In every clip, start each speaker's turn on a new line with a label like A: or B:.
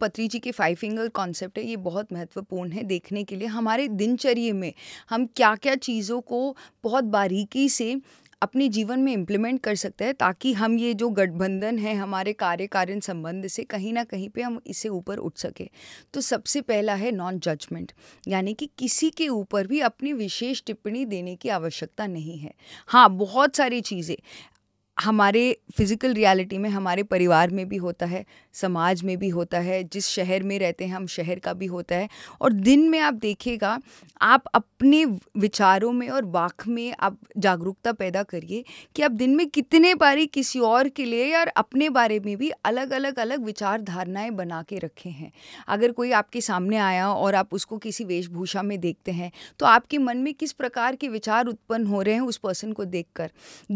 A: पत्री जी के five finger concept है ये बहुत महत्वपूर्ण है देखने के लिए हमारे दिनचर्ये में हम क्या क्या चीज़ों को बहुत बारीकी से अपने जीवन में इम्प्लीमेंट कर सकते हैं ताकि हम ये जो गठबंधन है हमारे कार्य कार्यकारण संबंध से कहीं ना कहीं पे हम इसे ऊपर उठ सके तो सबसे पहला है नॉन जजमेंट यानी कि किसी के ऊपर भी अपनी विशेष टिप्पणी देने की आवश्यकता नहीं है हाँ बहुत सारी चीज़ें हमारे फिज़िकल रियलिटी में हमारे परिवार में भी होता है समाज में भी होता है जिस शहर में रहते हैं हम शहर का भी होता है और दिन में आप देखिएगा आप अपने विचारों में और वाक में आप जागरूकता पैदा करिए कि आप दिन में कितने बारी किसी और के लिए और अपने बारे में भी अलग अलग अलग विचार धारणाएँ बना के रखे हैं अगर कोई आपके सामने आया और आप उसको किसी वेशभूषा में देखते हैं तो आपके मन में किस प्रकार के विचार उत्पन्न हो रहे हैं उस पर्सन को देख कर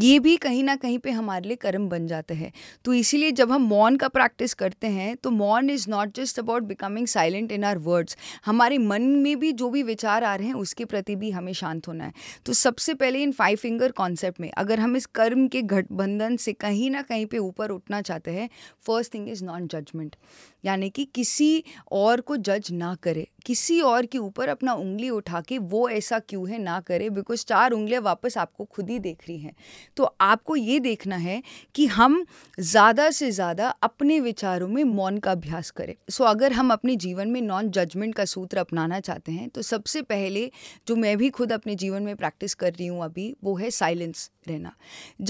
A: ये भी कहीं ना कहीं पर पे हमारे लिए कर्म बन जाते हैं तो इसीलिए जब हम मौन का प्रैक्टिस करते हैं तो मौन is not just about becoming silent in our words हमारे मन में भी जो भी विचार आ रहे हैं उसके प्रति भी हमें शांत होना है तो सबसे पहले इन फाइव फिंगर कॉन्सेप्ट में अगर हम इस कर्म के गठबंधन से कहीं ना कहीं पे ऊपर उठना चाहते हैं first thing is non judgement यानी कि किसी और को जज ना करे किसी और के ऊपर अपना उंगली उठा के वो ऐसा क्यों है ना करे बिकॉज चार उंगलियां वापस आपको खुद ही देख रही हैं तो आपको ये देख देखना है कि हम ज़्यादा से ज़्यादा अपने विचारों में मौन का अभ्यास करें सो अगर हम अपने जीवन में नॉन जजमेंट का सूत्र अपनाना चाहते हैं तो सबसे पहले जो मैं भी खुद अपने जीवन में प्रैक्टिस कर रही हूँ अभी वो है साइलेंस रहना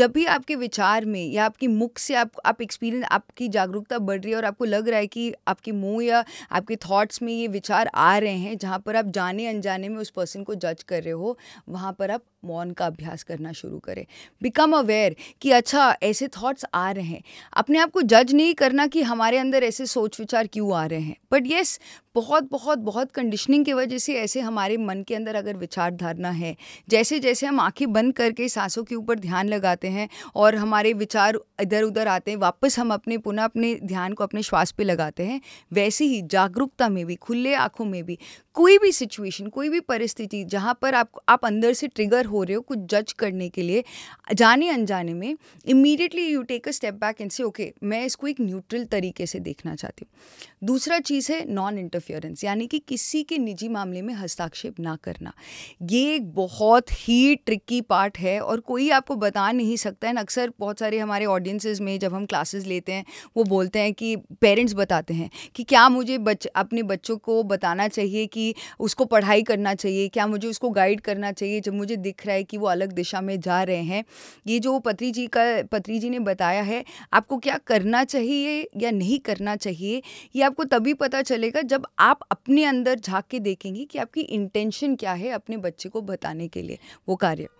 A: जब भी आपके विचार में या आपके मुख से आप आप एक्सपीरियंस आपकी जागरूकता बढ़ रही है और आपको लग रहा है कि आपके मुंह या आपके थॉट्स में ये विचार आ रहे हैं जहाँ पर आप जाने अनजाने में उस पर्सन को जज कर रहे हो वहाँ पर आप मौन का अभ्यास करना शुरू करें बिकम अवेयर कि अच्छा ऐसे थॉट्स आ रहे हैं अपने आप को जज नहीं करना कि हमारे अंदर ऐसे सोच विचार क्यों आ रहे हैं बट येस बहुत बहुत बहुत कंडीशनिंग की वजह से ऐसे हमारे मन के अंदर अगर विचारधारणा है जैसे जैसे हम आंखें बंद करके सांसों के ऊपर ध्यान लगाते हैं और हमारे विचार इधर उधर आते हैं वापस हम अपने पुनः अपने ध्यान को अपने श्वास पे लगाते हैं वैसे ही जागरूकता में भी खुले आँखों में भी कोई भी सिचुएशन कोई भी परिस्थिति जहाँ पर आप आप अंदर से ट्रिगर हो रहे हो कुछ जज करने के लिए जाने अनजाने में immediately you take a step back and say okay मैं इसको एक न्यूट्रल तरीके से देखना चाहती हूँ दूसरा चीज़ है नॉन इंटरफियरेंस यानी कि किसी के निजी मामले में हस्ताक्षेप ना करना ये एक बहुत ही ट्रिकी पार्ट है और कोई आपको बता नहीं सकता है अक्सर बहुत सारे हमारे ऑडियंसेस में जब हम क्लासेस लेते हैं वो बोलते हैं कि पेरेंट्स बताते हैं कि क्या मुझे बच अपने बच्चों को बताना चाहिए कि कि उसको पढ़ाई करना चाहिए क्या मुझे उसको गाइड करना चाहिए जब मुझे दिख रहा है कि वो अलग दिशा में जा रहे हैं ये जो पत्री जी का पत्री जी ने बताया है आपको क्या करना चाहिए या नहीं करना चाहिए ये आपको तभी पता चलेगा जब आप अपने अंदर झाँक के देखेंगे कि आपकी इंटेंशन क्या है अपने बच्चे को बताने के लिए वो कार्य